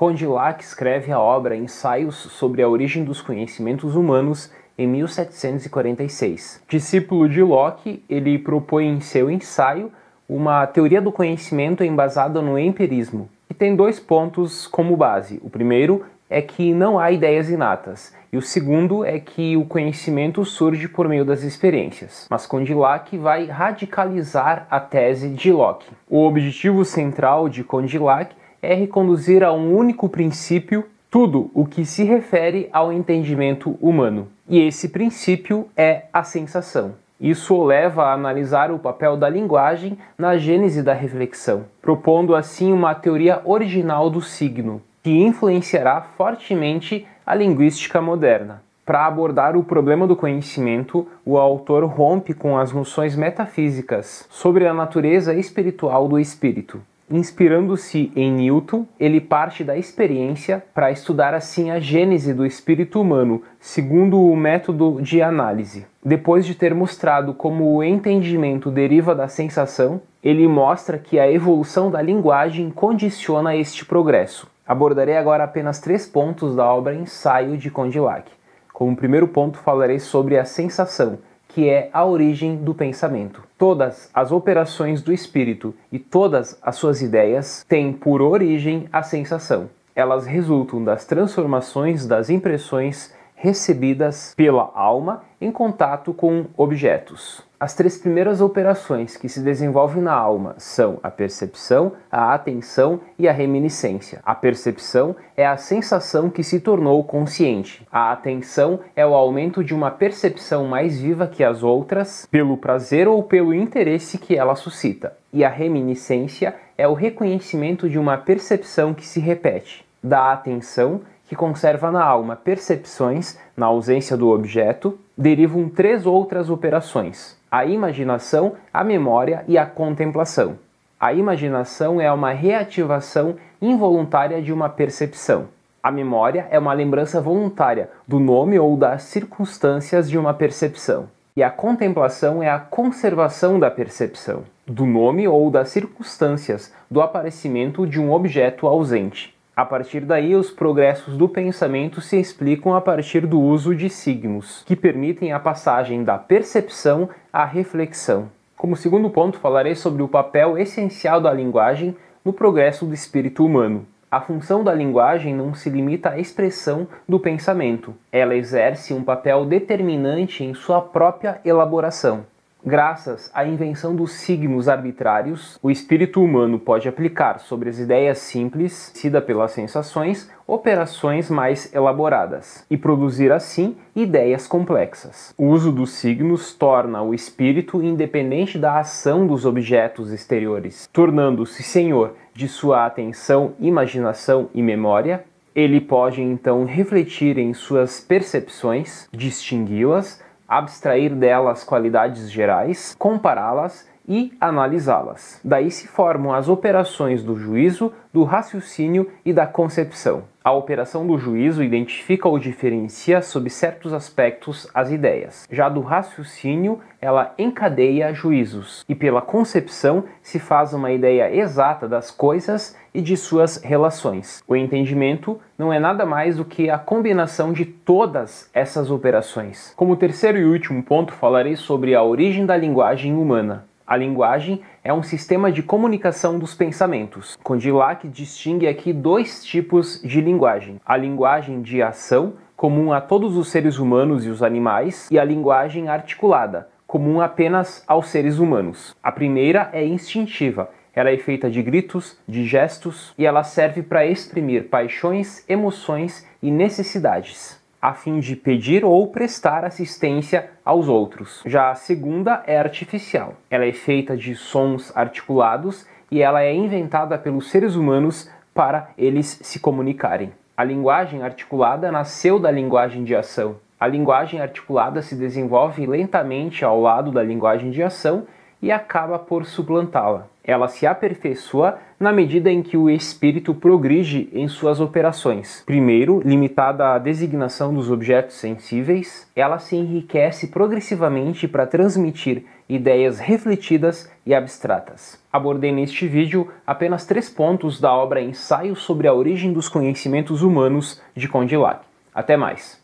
Condillac escreve a obra Ensaios sobre a Origem dos Conhecimentos Humanos em 1746. Discípulo de Locke, ele propõe em seu ensaio uma teoria do conhecimento embasada no empirismo, que tem dois pontos como base. O primeiro é que não há ideias inatas, e o segundo é que o conhecimento surge por meio das experiências. Mas Condillac vai radicalizar a tese de Locke. O objetivo central de Condillac é reconduzir a um único princípio tudo o que se refere ao entendimento humano. E esse princípio é a sensação. Isso o leva a analisar o papel da linguagem na gênese da reflexão, propondo assim uma teoria original do signo, que influenciará fortemente a linguística moderna. Para abordar o problema do conhecimento, o autor rompe com as noções metafísicas sobre a natureza espiritual do espírito, Inspirando-se em Newton, ele parte da experiência para estudar assim a gênese do espírito humano, segundo o método de análise. Depois de ter mostrado como o entendimento deriva da sensação, ele mostra que a evolução da linguagem condiciona este progresso. Abordarei agora apenas três pontos da obra Ensaio de Condillac. Como primeiro ponto, falarei sobre a sensação, que é a origem do pensamento. Todas as operações do espírito e todas as suas ideias têm por origem a sensação. Elas resultam das transformações das impressões recebidas pela alma em contato com objetos. As três primeiras operações que se desenvolvem na alma são a percepção, a atenção e a reminiscência. A percepção é a sensação que se tornou consciente. A atenção é o aumento de uma percepção mais viva que as outras, pelo prazer ou pelo interesse que ela suscita. E a reminiscência é o reconhecimento de uma percepção que se repete. Da atenção, que conserva na alma percepções na ausência do objeto, derivam três outras operações: a imaginação, a memória e a contemplação. A imaginação é uma reativação involuntária de uma percepção. A memória é uma lembrança voluntária do nome ou das circunstâncias de uma percepção. E a contemplação é a conservação da percepção, do nome ou das circunstâncias do aparecimento de um objeto ausente. A partir daí, os progressos do pensamento se explicam a partir do uso de signos, que permitem a passagem da percepção à reflexão. Como segundo ponto, falarei sobre o papel essencial da linguagem no progresso do espírito humano. A função da linguagem não se limita à expressão do pensamento, ela exerce um papel determinante em sua própria elaboração. Graças à invenção dos signos arbitrários, o espírito humano pode aplicar sobre as ideias simples, sida pelas sensações, operações mais elaboradas e produzir assim ideias complexas. O uso dos signos torna o espírito independente da ação dos objetos exteriores, tornando-se senhor de sua atenção, imaginação e memória. Ele pode então refletir em suas percepções, distingui-las abstrair delas qualidades gerais, compará-las e analisá-las. Daí se formam as operações do juízo, do raciocínio e da concepção. A operação do juízo identifica ou diferencia sob certos aspectos as ideias. Já do raciocínio, ela encadeia juízos e pela concepção se faz uma ideia exata das coisas e de suas relações. O entendimento não é nada mais do que a combinação de todas essas operações. Como terceiro e último ponto, falarei sobre a origem da linguagem humana. A linguagem é um sistema de comunicação dos pensamentos. Condillac distingue aqui dois tipos de linguagem: a linguagem de ação, comum a todos os seres humanos e os animais, e a linguagem articulada, comum apenas aos seres humanos. A primeira é instintiva. Ela é feita de gritos, de gestos e ela serve para exprimir paixões, emoções e necessidades a fim de pedir ou prestar assistência aos outros. Já a segunda é artificial. Ela é feita de sons articulados e ela é inventada pelos seres humanos para eles se comunicarem. A linguagem articulada nasceu da linguagem de ação. A linguagem articulada se desenvolve lentamente ao lado da linguagem de ação e acaba por suplantá-la. Ela se aperfeiçoa na medida em que o espírito progride em suas operações. Primeiro, limitada à designação dos objetos sensíveis, ela se enriquece progressivamente para transmitir ideias refletidas e abstratas. Abordei neste vídeo apenas três pontos da obra Ensaio sobre a Origem dos Conhecimentos Humanos de Condillac. Até mais!